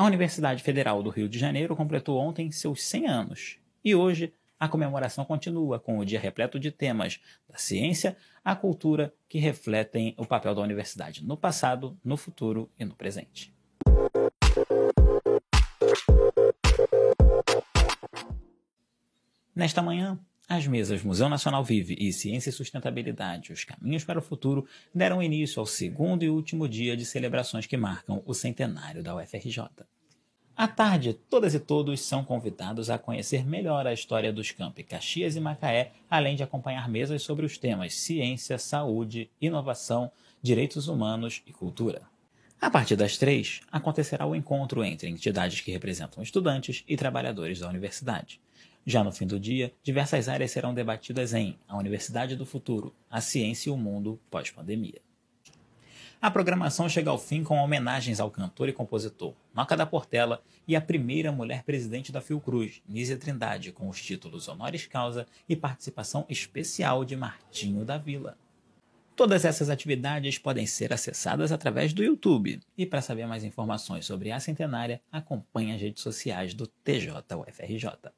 A Universidade Federal do Rio de Janeiro completou ontem seus 100 anos e hoje a comemoração continua com o dia repleto de temas da ciência à cultura que refletem o papel da universidade no passado, no futuro e no presente. Nesta manhã, as mesas Museu Nacional Vive e Ciência e Sustentabilidade, os caminhos para o futuro, deram início ao segundo e último dia de celebrações que marcam o centenário da UFRJ. À tarde, todas e todos são convidados a conhecer melhor a história dos campi Caxias e Macaé, além de acompanhar mesas sobre os temas ciência, saúde, inovação, direitos humanos e cultura. A partir das três, acontecerá o encontro entre entidades que representam estudantes e trabalhadores da universidade. Já no fim do dia, diversas áreas serão debatidas em A Universidade do Futuro, a ciência e o mundo pós-pandemia. A programação chega ao fim com homenagens ao cantor e compositor Maca da Portela e à primeira mulher presidente da Fiocruz, Nízia Trindade, com os títulos honoris causa e participação especial de Martinho da Vila. Todas essas atividades podem ser acessadas através do YouTube. E para saber mais informações sobre a centenária, acompanhe as redes sociais do TJUFRJ.